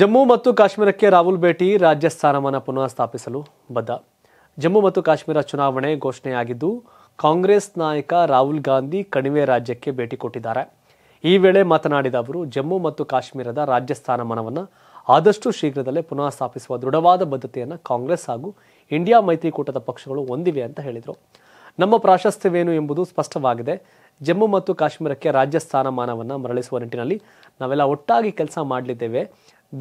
ಜಮ್ಮು ಮತ್ತು ಕಾಶ್ಮೀರಕ್ಕೆ ರಾಹುಲ್ ಭೇಟಿ ರಾಜ್ಯ ಸ್ಥಾನಮಾನ ಪುನಃ ಸ್ಥಾಪಿಸಲು ಬದ್ಧ ಜಮ್ಮು ಮತ್ತು ಕಾಶ್ಮೀರ ಚುನಾವಣೆ ಘೋಷಣೆಯಾಗಿದ್ದು ಕಾಂಗ್ರೆಸ್ ನಾಯಕ ರಾಹುಲ್ ಗಾಂಧಿ ಕಣಿವೆ ರಾಜ್ಯಕ್ಕೆ ಭೇಟಿ ಕೊಟ್ಟಿದ್ದಾರೆ ಈ ವೇಳೆ ಮಾತನಾಡಿದ ಅವರು ಜಮ್ಮು ಮತ್ತು ಕಾಶ್ಮೀರದ ರಾಜ್ಯ ಸ್ಥಾನಮಾನವನ್ನು ಆದಷ್ಟು ಶೀಘ್ರದಲ್ಲೇ ಪುನಃ ಸ್ಥಾಪಿಸುವ ದೃಢವಾದ ಬದ್ಧತೆಯನ್ನು ಕಾಂಗ್ರೆಸ್ ಹಾಗೂ ಇಂಡಿಯಾ ಮೈತ್ರಿಕೂಟದ ಪಕ್ಷಗಳು ಹೊಂದಿವೆ ಅಂತ ಹೇಳಿದರು ನಮ್ಮ ಪ್ರಾಶಸ್ತ್ಯವೇನು ಎಂಬುದು ಸ್ಪಷ್ಟವಾಗಿದೆ ಜಮ್ಮು ಮತ್ತು ಕಾಶ್ಮೀರಕ್ಕೆ ರಾಜ್ಯ ಸ್ಥಾನಮಾನವನ್ನು ಮರಳಿಸುವ ನಿಟ್ಟಿನಲ್ಲಿ ನಾವೆಲ್ಲ ಒಟ್ಟಾಗಿ ಕೆಲಸ ಮಾಡಲಿದ್ದೇವೆ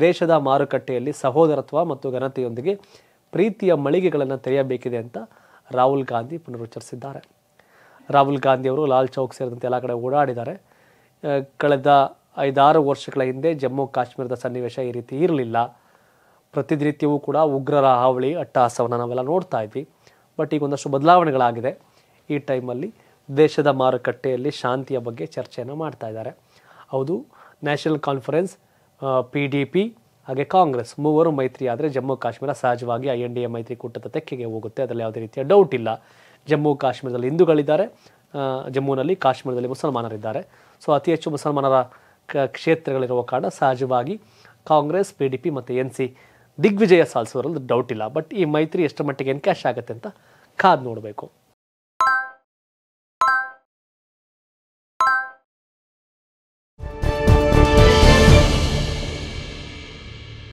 ದೇಶದ ಮಾರುಕಟ್ಟೆಯಲ್ಲಿ ಸಹೋದರತ್ವ ಮತ್ತು ಘನತೆಯೊಂದಿಗೆ ಪ್ರೀತಿಯ ಮಳಿಗೆಗಳನ್ನು ತೆರೆಯಬೇಕಿದೆ ಅಂತ ರಾಹುಲ್ ಗಾಂಧಿ ಪುನರುಚ್ಚರಿಸಿದ್ದಾರೆ ರಾಹುಲ್ ಗಾಂಧಿಯವರು ಲಾಲ್ ಚೌಕ್ ಸೇರಿದಂತೆ ಎಲ್ಲ ಕಡೆ ಓಡಾಡಿದ್ದಾರೆ ಕಳೆದ ಐದಾರು ವರ್ಷಗಳ ಹಿಂದೆ ಜಮ್ಮು ಕಾಶ್ಮೀರದ ಸನ್ನಿವೇಶ ಈ ರೀತಿ ಇರಲಿಲ್ಲ ಪ್ರತಿನಿತ್ಯವೂ ಕೂಡ ಉಗ್ರರ ಹಾವಳಿ ಅಟ್ಟಹಾಸವನ್ನು ನಾವೆಲ್ಲ ನೋಡ್ತಾ ಇದ್ವಿ ಬಟ್ ಈಗ ಒಂದಷ್ಟು ಬದಲಾವಣೆಗಳಾಗಿದೆ ಈ ಟೈಮಲ್ಲಿ ದೇಶದ ಮಾರುಕಟ್ಟೆಯಲ್ಲಿ ಶಾಂತಿಯ ಬಗ್ಗೆ ಚರ್ಚೆಯನ್ನು ಮಾಡ್ತಾ ಇದ್ದಾರೆ ಹೌದು National Conference P D P ಹಾಗೆ ಕಾಂಗ್ರೆಸ್ ಮೂವರು ಮೈತ್ರಿ ಆದರೆ ಜಮ್ಮು ಕಾಶ್ಮೀರ ಸಹಜವಾಗಿ ಐ ಎನ್ ಡಿ ಎ ಮೈತ್ರಿಕೂಟದ ತೆಕ್ಕೆಗೆ ಹೋಗುತ್ತೆ ಅದರಲ್ಲಿ ಯಾವುದೇ ರೀತಿಯ ಡೌಟ್ ಇಲ್ಲ ಜಮ್ಮು ಕಾಶ್ಮೀರದಲ್ಲಿ ಹಿಂದೂಗಳಿದ್ದಾರೆ ಜಮ್ಮುನಲ್ಲಿ ಕಾಶ್ಮೀರದಲ್ಲಿ ಮುಸಲ್ಮಾನರಿದ್ದಾರೆ ಸೊ ಅತಿ ಹೆಚ್ಚು ಮುಸಲ್ಮಾನರ ಕ್ಷೇತ್ರಗಳಿರುವ ಕಾರಣ ಸಹಜವಾಗಿ ಕಾಂಗ್ರೆಸ್ ಪಿ ಡಿ ಪಿ ಮತ್ತು ಎನ್ ಸಿ ದಿಗ್ವಿಜಯ ಸಾಧಿಸೋದ್ರಲ್ಲಿ ಡೌಟ್ ಇಲ್ಲ ಬಟ್ ಈ ಮೈತ್ರಿ ಎಷ್ಟು ಮಟ್ಟಿಗೆ ಎನ್ಕ್ಯಾಶ್ ಆಗುತ್ತೆ ಅಂತ ಕಾದ್ ನೋಡಬೇಕು